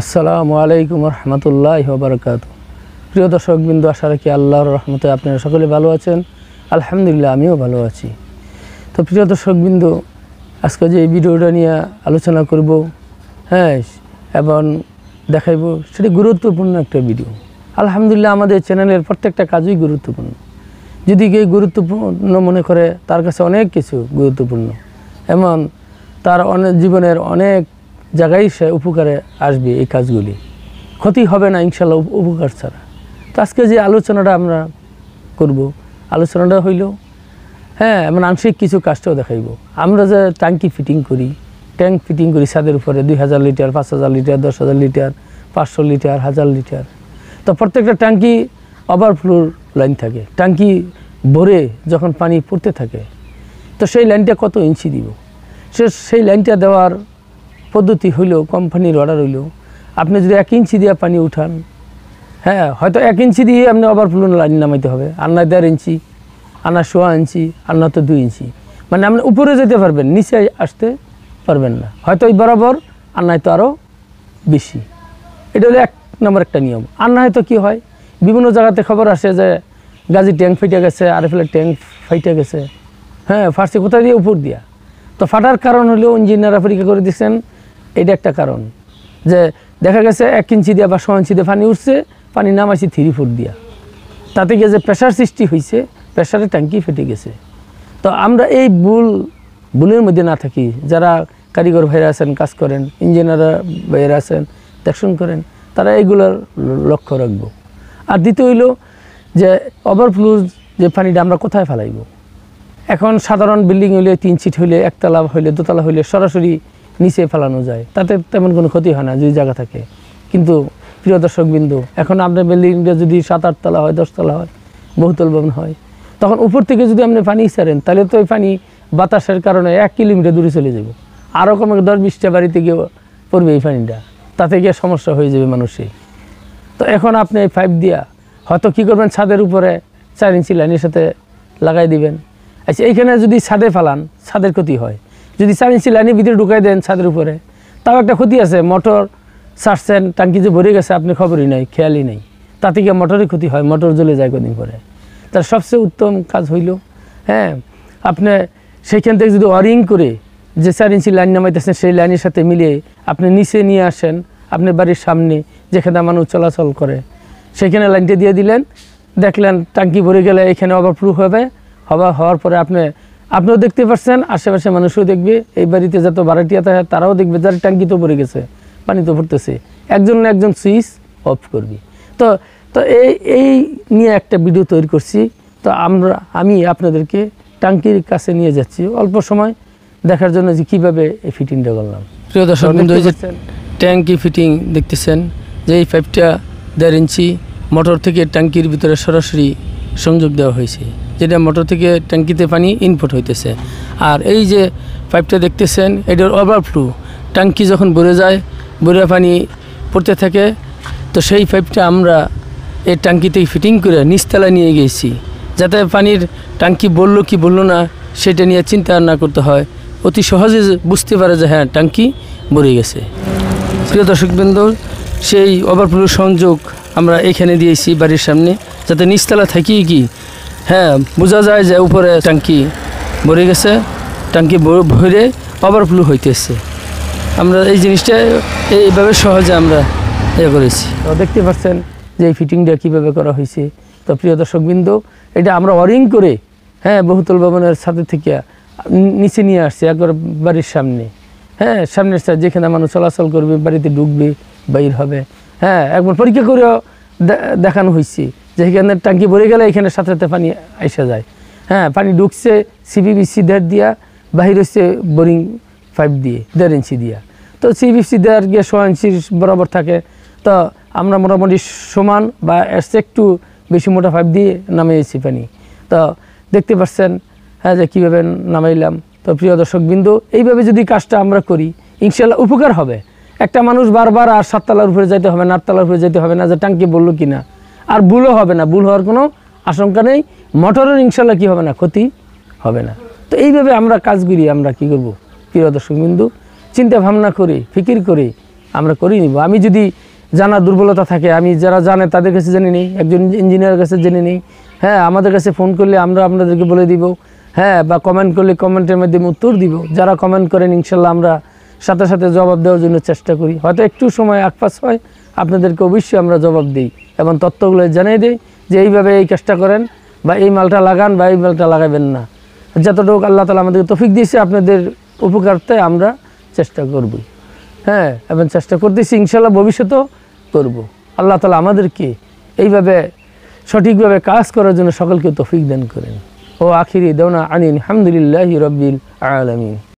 আসসালামু আলাইকুম রহমতুল্লাহ বারকাত প্রিয় বিন্দু আশা রাখি আল্লাহর রহমতে আপনারা সকলে ভালো আছেন আলহামদুলিল্লাহ আমিও ভালো আছি তো প্রিয় বিন্দু আজকে যে এই ভিডিওটা নিয়ে আলোচনা করব হ্যাঁ এবং দেখাইব সেটা গুরুত্বপূর্ণ একটা ভিডিও আলহামদুলিল্লাহ আমাদের চ্যানেলের প্রত্যেকটা কাজই গুরুত্বপূর্ণ যদি কেউ গুরুত্বপূর্ণ মনে করে তার কাছে অনেক কিছু গুরুত্বপূর্ণ এমন তার অনেক জীবনের অনেক জায়গায় সে উপকারে আসবে এই কাজগুলি ক্ষতি হবে না ইনশাল্লাহ উপকার ছাড়া তো আজকে যে আলোচনাটা আমরা করব আলোচনাটা হইল হ্যাঁ মানে আংশিক কিছু কাজটাও দেখাইব আমরা যে ট্যাঙ্কি ফিটিং করি ট্যাঙ্ক ফিটিং করি ছাদের উপরে দুই হাজার লিটার পাঁচ হাজার লিটার দশ হাজার লিটার পাঁচশো লিটার হাজার লিটার তো প্রত্যেকটা ট্যাঙ্কি ওভারফ্লোর লাইন থাকে ট্যাঙ্কি ভরে যখন পানি পড়তে থাকে তো সেই লাইনটা কত ইঞ্চি দিব সে সেই লাইনটা দেওয়ার পদ্ধতি হইলেও কোম্পানির অর্ডার হইলেও আপনি যদি এক ইঞ্চি দিয়ে পানি উঠান হ্যাঁ হয়তো এক ইঞ্চি দিয়ে আপনি ওভারফ্লো লাইন নামাইতে হবে আর না দেড় ইঞ্চি আর না সোয়া ইঞ্চি আর না তো দুই ইঞ্চি মানে আপনি উপরে যেতে পারবেন নিচে আসতে পারবেন না হয়তো ওই বরাবর আর তো আরও বেশি এটা হলো এক নম্বর একটা নিয়ম আর না হয়তো কী হয় বিভিন্ন জায়গাতে খবর আসে যে গাজি ট্যাঙ্ক ফেটে গেছে আর ফেলে ট্যাঙ্ক ফাইটে গেছে হ্যাঁ ফার্স্টে কোথায় দিয়ে উপর দিয়া তো ফাটার কারণ হলেও ইঞ্জিনিয়াররা পরীক্ষা করে দিচ্ছেন এটা একটা কারণ যে দেখা গেছে এক ইঞ্চি দিয়ে বা ছয় ইঞ্চি দিয়ে পানি উঠছে পানি নামাইছি থ্রি ফুট দিয়া তাতে গিয়ে যে প্রেশার সৃষ্টি হয়েছে প্রেশারের ট্যাঙ্কি ফেটে গেছে তো আমরা এই ভুল ভুলের মধ্যে না থাকি যারা কারিগর ভাইরা আছেন কাজ করেন ইঞ্জিনিয়ার ভাইয়েরা আছেন দেখশন করেন তারা এইগুলোর লক্ষ্য রাখব আর দ্বিতীয় হইল যে ওভারফ্লু যে পানিটা আমরা কোথায় ফেলাইব এখন সাধারণ বিল্ডিং হইলে তিন সিট হইলে একতলা হইলে দোতলা হইলে সরাসরি নিচে ফেলানো যায় তাতে তেমন কোনো ক্ষতি হয় না যদি জায়গা থাকে কিন্তু প্রিয় বিন্দু এখন আপনার বিল্ডিংটা যদি সাত আটতলা হয় দশতলা হয় বহুতল ভবন হয় তখন উপর থেকে যদি আপনি পানি ছাড়েন তাহলে তো ওই পানি বাতাসের কারণে এক কিলোমিটার দূরে চলে যাবে আরও কমে দশ বিশটা বাড়িতে গিয়ে পড়বে এই পানিটা তাতে গিয়ে সমস্যা হয়ে যাবে মানুষের তো এখন আপনি এই পাইপ দিয়া হয়তো কী করবেন ছাদের উপরে চার ইঞ্চি লাইনের সাথে লাগাই দিবেন আচ্ছা এইখানে যদি ছাদে ফেলান ছাদের ক্ষতি হয় যদি সাইন্সি লাইনের ভিতরে ঢুকাই দেন ছাদের উপরে তাও একটা ক্ষতি আছে মোটর সারছেন যে ভরে গেছে আপনি খবরই নাই খেয়ালই নেই তাতে গিয়ে মোটরের ক্ষতি হয় মোটর জ্বলে যায় কদিন পরে তার সবচেয়ে উত্তম কাজ হইল হ্যাঁ আপনি সেইখান থেকে যদি ওয়ারিং করে যে চার ইঞ্চি লাইন নামাইতেছেন সেই লাইনের সাথে মিলিয়ে আপনি নিচে নিয়ে আসেন আপনার বাড়ির সামনে যেখানে মানুষ চলাচল করে সেখানে লাইনটা দিয়ে দিলেন দেখলেন টাঙ্কি ভরে গেলে এখানে ওভারপ্রুফ হবে হওয়া হওয়ার পরে আপনি আপনিও দেখতে পাচ্ছেন আশেপাশে মানুষও দেখবে এই বাড়িতে যত ভাড়াটিয়া থাকে তারাও দেখবে যার ট্যাঙ্কি তো পড়ে গেছে পানি তো ভরতেছে একজন না একজন সুইচ অফ করবি তো তো এই এই নিয়ে একটা ভিডিও তৈরি করছি তো আমরা আমি আপনাদেরকে ট্যাঙ্কির কাছে নিয়ে যাচ্ছি অল্প সময় দেখার জন্য যে কীভাবে এই ফিটিংটা করলাম প্রিয় দর্শক ট্যাঙ্কি ফিটিং দেখতেছেন যে এই পাইপটা দেড় ইঞ্চি মোটর থেকে ট্যাঙ্কির ভিতরে সরাসরি সংযোগ দেওয়া হয়েছে যেটা মোটর থেকে ট্যাঙ্কিতে পানি ইনপুট হইতেছে আর এই যে পাইপটা দেখতেছেন এটার ওভারফ্লু ট্যাঙ্কি যখন ভরে যায় ভরে পানি পড়তে থাকে তো সেই পাইপটা আমরা এই ট্যাঙ্কিতে ফিটিং করে নিচতলা নিয়ে গেছি যাতে পানির ট্যাঙ্কি বললো কি বললো না সেটা নিয়ে চিন্তা না করতে হয় অতি সহজে বুঝতে পারে যে হ্যাঁ ট্যাঙ্কি ভরে গেছে প্রিয় দর্শকবৃন্দ সেই ওভারফ্লো সংযোগ আমরা এখানে দিয়েছি বাড়ির সামনে যাতে নিচতলা থাকি কি হ্যাঁ বোঝা যায় যে উপরে ট্যাঙ্কি ভরে গেছে ট্যাঙ্কি ভরে ওভারফ্লো হইতেছে আমরা এই জিনিসটা এইভাবে সহজে আমরা ইয়ে করেছি দেখতে পাচ্ছেন যে এই ফিটিংটা কীভাবে করা হয়েছে তো প্রিয় দর্শকবৃন্দ এটা আমরা ওয়ারিং করে হ্যাঁ বহুতল ভবনের সাথে থেকে নিচে নিয়ে আসছে একবার বাড়ির সামনে হ্যাঁ সামনের সাথে যেখানে মানুষ চলাচল করবে বাড়িতে ঢুকবে বাইর হবে হ্যাঁ একবার পরীক্ষা করেও দেখানো হয়েছে যে এখানে ট্যাঙ্কি ভরে গেলে এখানে সাথে সাথে পানি আইসা যায় হ্যাঁ পানি ঢুকছে সিবিবিসি দেড় দিয়া বাহির হচ্ছে বোরিং পাইপ দিয়ে দেড় ইঞ্চি দিয়া তো সিবিসি দেড় গিয়ে ছয় ইঞ্চির বরাবর থাকে তো আমরা মোটামুটি সমান বা এসে একটু বেশি মোটা পাইপ দিয়ে নামিয়েছি পানি তো দেখতে পাচ্ছেন হ্যাঁ যে কীভাবে নামাইলাম তো প্রিয় দর্শকবৃন্দ এইভাবে যদি কাজটা আমরা করি ইনশাল্লাহ উপকার হবে একটা মানুষ বারবার আর সাততলার উপরে যাইতে হবে না আটতলার উপরে যেতে হবে না যে টাঙ্কি বললো কিনা আর ভুলও হবে না ভুল হওয়ার কোনো আশঙ্কা নেই মোটরের ইনশাল্লাহ কী হবে না ক্ষতি হবে না তো এইভাবে আমরা কাজগুলি আমরা কি করব প্রিয় দর্শকবিন্দু চিন্তা ভাবনা করে ফিকির করে আমরা করি নিব আমি যদি জানা দুর্বলতা থাকে আমি যারা জানে তাদের কাছে জেনে নিই একজন ইঞ্জিনিয়ারের কাছে জেনে নিই হ্যাঁ আমাদের কাছে ফোন করলে আমরা আপনাদেরকে বলে দিব হ্যাঁ বা কমেন্ট করলে কমেন্টের মাধ্যমে উত্তর দিব যারা কমেন্ট করেন ইনশাল্লাহ আমরা সাথে সাথে জবাব দেওয়ার জন্য চেষ্টা করি হয়তো একটু সময় আকপাশ হয় আপনাদেরকে অবশ্যই আমরা জবাব দিই এবং তত্ত্বগুলো জানিয়ে দিই যে এইভাবে এই কাজটা করেন বা এই মালটা লাগান বা এই মালটা লাগাবেন না যতটুকু আল্লাহ তালা আমাদেরকে তফিক দিয়েছে আপনাদের উপকারতে আমরা চেষ্টা করব হ্যাঁ এবং চেষ্টা করতেছি ইনশাল্লাহ ভবিষ্যতেও করব। আল্লাহ তালা আমাদেরকে এইভাবে সঠিকভাবে কাজ করার জন্য সকলকে তফিক দান করেন ও আখিরি দেওনা আনিন আলহামদুলিল্লাহ রব্বিল আলমিন